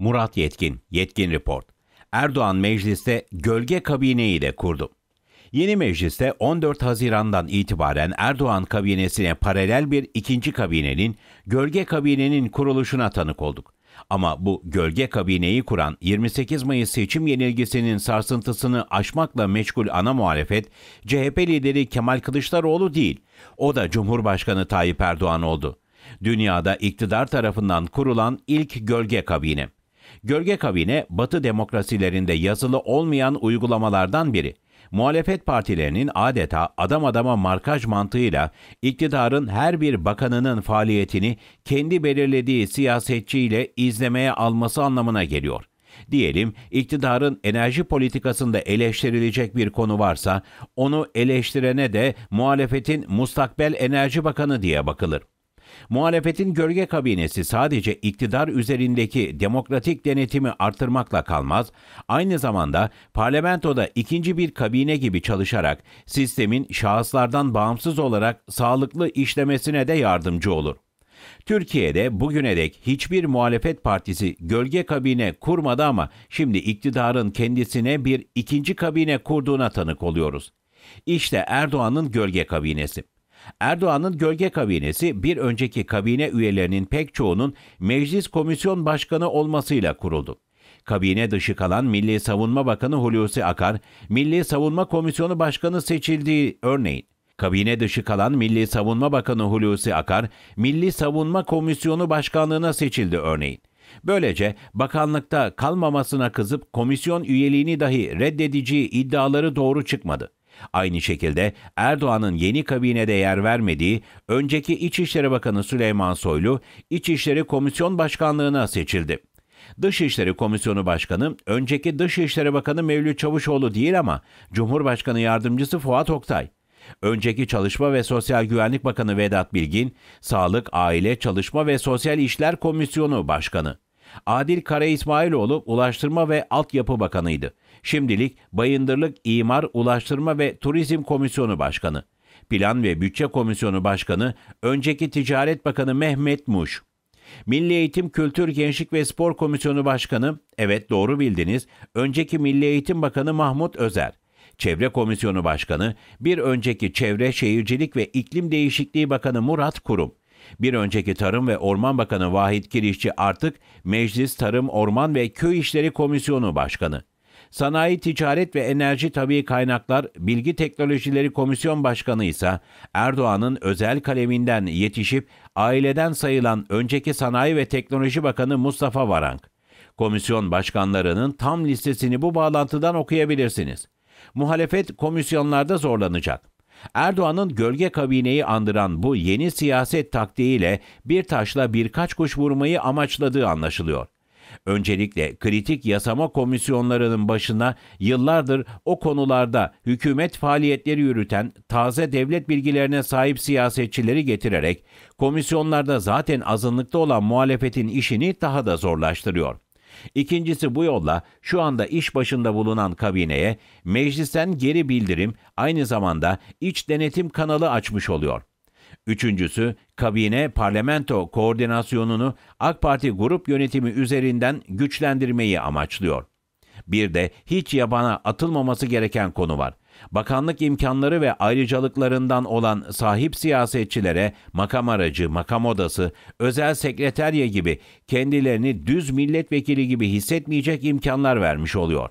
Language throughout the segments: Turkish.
Murat Yetkin, Yetkin Report. Erdoğan mecliste gölge kabineyi de kurdu. Yeni mecliste 14 Haziran'dan itibaren Erdoğan kabinesine paralel bir ikinci kabinenin, gölge kabinenin kuruluşuna tanık olduk. Ama bu gölge kabineyi kuran 28 Mayıs seçim yenilgisinin sarsıntısını aşmakla meşgul ana muhalefet CHP lideri Kemal Kılıçdaroğlu değil. O da Cumhurbaşkanı Tayyip Erdoğan oldu. Dünyada iktidar tarafından kurulan ilk gölge kabine. Gölge kabine Batı demokrasilerinde yazılı olmayan uygulamalardan biri. Muhalefet partilerinin adeta adam adama markaj mantığıyla iktidarın her bir bakanının faaliyetini kendi belirlediği siyasetçiyle izlemeye alması anlamına geliyor. Diyelim iktidarın enerji politikasında eleştirilecek bir konu varsa onu eleştirene de muhalefetin mustakbel enerji bakanı diye bakılır. Muhalefetin gölge kabinesi sadece iktidar üzerindeki demokratik denetimi artırmakla kalmaz, aynı zamanda parlamentoda ikinci bir kabine gibi çalışarak sistemin şahıslardan bağımsız olarak sağlıklı işlemesine de yardımcı olur. Türkiye'de bugüne dek hiçbir muhalefet partisi gölge kabine kurmadı ama şimdi iktidarın kendisine bir ikinci kabine kurduğuna tanık oluyoruz. İşte Erdoğan'ın gölge kabinesi. Erdoğan'ın gölge kabinesi bir önceki kabine üyelerinin pek çoğunun meclis komisyon başkanı olmasıyla kuruldu. Kabine dışı kalan Milli Savunma Bakanı Hulusi Akar, Milli Savunma Komisyonu Başkanı seçildiği örneğin. Kabine dışı kalan Milli Savunma Bakanı Hulusi Akar, Milli Savunma Komisyonu Başkanlığına seçildi örneğin. Böylece bakanlıkta kalmamasına kızıp komisyon üyeliğini dahi reddedeceği iddiaları doğru çıkmadı. Aynı şekilde Erdoğan'ın yeni kabinede yer vermediği önceki İçişleri Bakanı Süleyman Soylu İçişleri Komisyon Başkanlığına seçildi. Dışişleri Komisyonu Başkanı önceki Dışişleri Bakanı Mevlüt Çavuşoğlu değil ama Cumhurbaşkanı Yardımcısı Fuat Oktay. Önceki Çalışma ve Sosyal Güvenlik Bakanı Vedat Bilgin, Sağlık, Aile, Çalışma ve Sosyal İşler Komisyonu Başkanı. Adil Kara İsmailoğlu Ulaştırma ve Altyapı Bakanıydı. Şimdilik Bayındırlık İmar Ulaştırma ve Turizm Komisyonu Başkanı. Plan ve Bütçe Komisyonu Başkanı önceki Ticaret Bakanı Mehmet Muş. Milli Eğitim Kültür Gençlik ve Spor Komisyonu Başkanı, evet doğru bildiniz, önceki Milli Eğitim Bakanı Mahmut Özer. Çevre Komisyonu Başkanı, bir önceki Çevre Şehircilik ve İklim Değişikliği Bakanı Murat Kurum. Bir önceki Tarım ve Orman Bakanı Vahit Kirişçi artık Meclis Tarım, Orman ve Köy İşleri Komisyonu Başkanı. Sanayi, Ticaret ve Enerji Tabi Kaynaklar Bilgi Teknolojileri Komisyon Başkanı ise Erdoğan'ın özel kaleminden yetişip aileden sayılan önceki Sanayi ve Teknoloji Bakanı Mustafa Varank. Komisyon başkanlarının tam listesini bu bağlantıdan okuyabilirsiniz. Muhalefet komisyonlarda zorlanacak. Erdoğan'ın gölge kabineyi andıran bu yeni siyaset taktiğiyle bir taşla birkaç kuş vurmayı amaçladığı anlaşılıyor. Öncelikle kritik yasama komisyonlarının başına yıllardır o konularda hükümet faaliyetleri yürüten taze devlet bilgilerine sahip siyasetçileri getirerek komisyonlarda zaten azınlıkta olan muhalefetin işini daha da zorlaştırıyor. İkincisi bu yolla şu anda iş başında bulunan kabineye meclisten geri bildirim aynı zamanda iç denetim kanalı açmış oluyor. Üçüncüsü kabine parlamento koordinasyonunu AK Parti grup yönetimi üzerinden güçlendirmeyi amaçlıyor. Bir de hiç yabana atılmaması gereken konu var bakanlık imkanları ve ayrıcalıklarından olan sahip siyasetçilere makam aracı, makam odası, özel sekreterya gibi kendilerini düz milletvekili gibi hissetmeyecek imkanlar vermiş oluyor.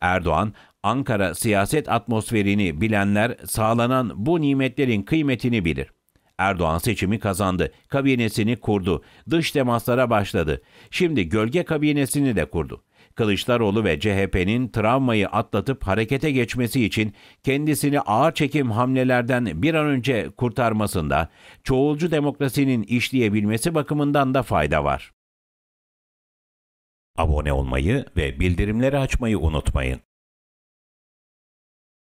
Erdoğan, Ankara siyaset atmosferini bilenler sağlanan bu nimetlerin kıymetini bilir. Erdoğan seçimi kazandı, kabinesini kurdu, dış temaslara başladı. Şimdi gölge kabinesini de kurdu. Kılıçdaroğlu ve CHP'nin travmayı atlatıp harekete geçmesi için kendisini ağır çekim hamlelerden bir an önce kurtarmasında çoğulcu demokrasinin işleyebilmesi bakımından da fayda var. Abone olmayı ve bildirimleri açmayı unutmayın.